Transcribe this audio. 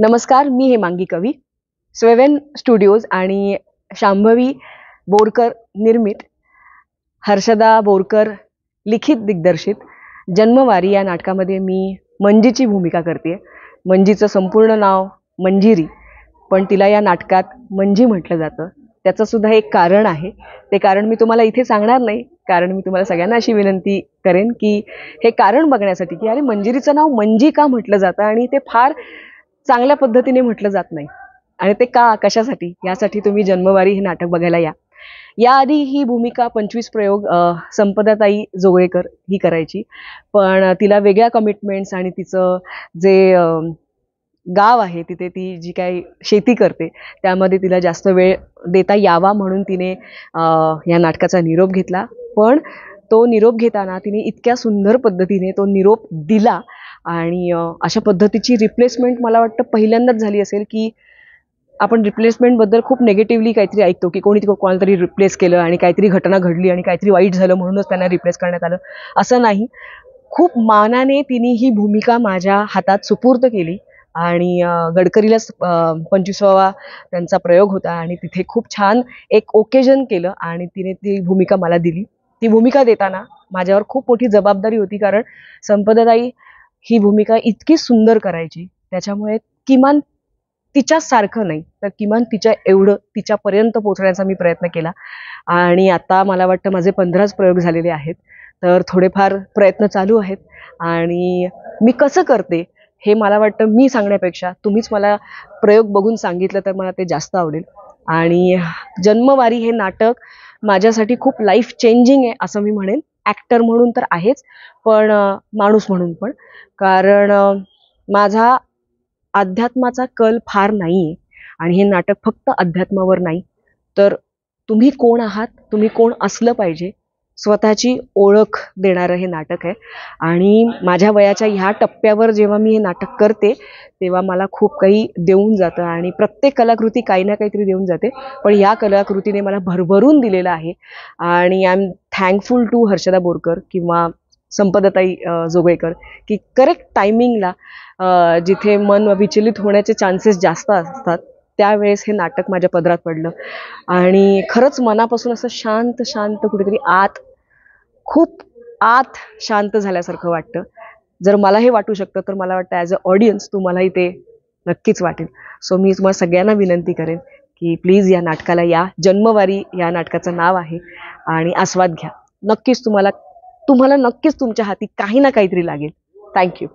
नमस्कार मी हेमांगी कवी स्वेवेन स्टुडिओज आणि शांभवी बोरकर निर्मित हर्षदा बोरकर लिखित दिग्दर्शित जन्मवारी या नाटकामध्ये मी मंजीची भूमिका करते मंजीचं संपूर्ण नाव मंजिरी पण तिला या नाटकात मंजी म्हटलं जातं त्याचंसुद्धा एक कारण आहे ते कारण मी तुम्हाला इथे सांगणार नाही कारण मी तुम्हाला सगळ्यांना अशी विनंती करेन की हे कारण बघण्यासाठी की अरे मंजिरीचं नाव मंजी का म्हटलं जातं आणि ते फार चांगल्या पद्धतीने म्हटलं जात नाही आणि ते का कशासाठी यासाठी तुम्ही जन्मवारी हे नाटक बघायला या याआधी ही भूमिका पंचवीस प्रयोग संपदाताई जोगळेकर ही करायची पण तिला वेगळ्या कमिटमेंट्स आणि तिचं जे गाव आहे तिथे ती जी काही शेती करते त्यामध्ये तिला जास्त वेळ देता यावा म्हणून तिने या नाटकाचा निरोप घेतला पण तो निरोप घेताना तिने इतक्या सुंदर पद्धतीने तो निरोप दिला आणि अशा पद्धतीची रिप्लेसमेंट मला वाटतं पहिल्यांदाच झाली असेल की आपण रिप्लेसमेंटबद्दल खूप नेगेटिव्हली काहीतरी ऐकतो की कोणी कोणतरी रिप्लेस केलं आणि काहीतरी घटना घडली आणि काहीतरी वाईट झालं म्हणूनच त्यांना रिप्लेस करण्यात आलं असं नाही खूप मानाने तिने ही भूमिका माझ्या हातात सुपूर्त केली आणि गडकरीला पंचवीसावा त्यांचा प्रयोग होता आणि तिथे खूप छान एक ओकेजन केलं आणि तिने ती भूमिका मला दिली ती भूमिका देताना माझ्यावर खूप मोठी जबाबदारी होती कारण संपदाताई ही भूमिका इतकी सुंदर करायची त्याच्यामुळे किमान तिच्यासारखं नाही तर किमान तिच्या एवढं तिच्यापर्यंत पोहोचण्याचा मी प्रयत्न केला आणि आता मला वाटतं माझे पंधराच प्रयोग झालेले आहेत तर थोडेफार प्रयत्न चालू आहेत आणि मी कसं करते हे मला वाटतं मी सांगण्यापेक्षा तुम्हीच मला प्रयोग बघून सांगितलं तर मला ते जास्त आवडेल आणि जन्मवारी हे नाटक माझ्यासाठी खूप लाईफ चेंजिंग आहे असं मी म्हणेन ॲक्टर म्हणून तर आहेच पण माणूस म्हणून पण कारण माझा अध्यात्माचा कल फार नाही आहे आणि हे नाटक फक्त अध्यात्मावर नाही तर तुम्ही कोण आहात तुम्ही कोण असलं पाहिजे स्वतःची ओळख देणारं हे नाटक आहे आणि माझ्या वयाच्या ह्या टप्प्यावर जेव्हा मी हे नाटक करते तेव्हा मला खूप काही देऊन जातं आणि प्रत्येक कलाकृती काही ना काहीतरी देऊन जाते पण या कलाकृतीने मला भरभरून दिलेलं आहे आणि I am thankful to Harshada Borkar किंवा संपदाताई जोगळेकर की करेक्ट टायमिंगला जिथे मन विचलित होण्याचे चान्सेस जास्त असतात त्यावेळेस हे नाटक माझ्या पदरात पडलं आणि खरंच मनापासून असं शांत शांत कुठेतरी आत खूप आत शांत झाल्यासारखं वाटतं जर मला हे वाटू शकतं तर मला वाटतं ॲज अ ऑडियन्स तुम्हालाही ते नक्कीच वाटेल सो मी तुम्हाला सगळ्यांना विनंती करेन की प्लीज या नाटकाला या जन्मवारी या नाटकाचं नाव आहे आणि आस्वाद घ्या नक्कीच तुम्हाला तुम्हाला नक्कीच तुमच्या हाती काही ना काहीतरी लागेल थँक्यू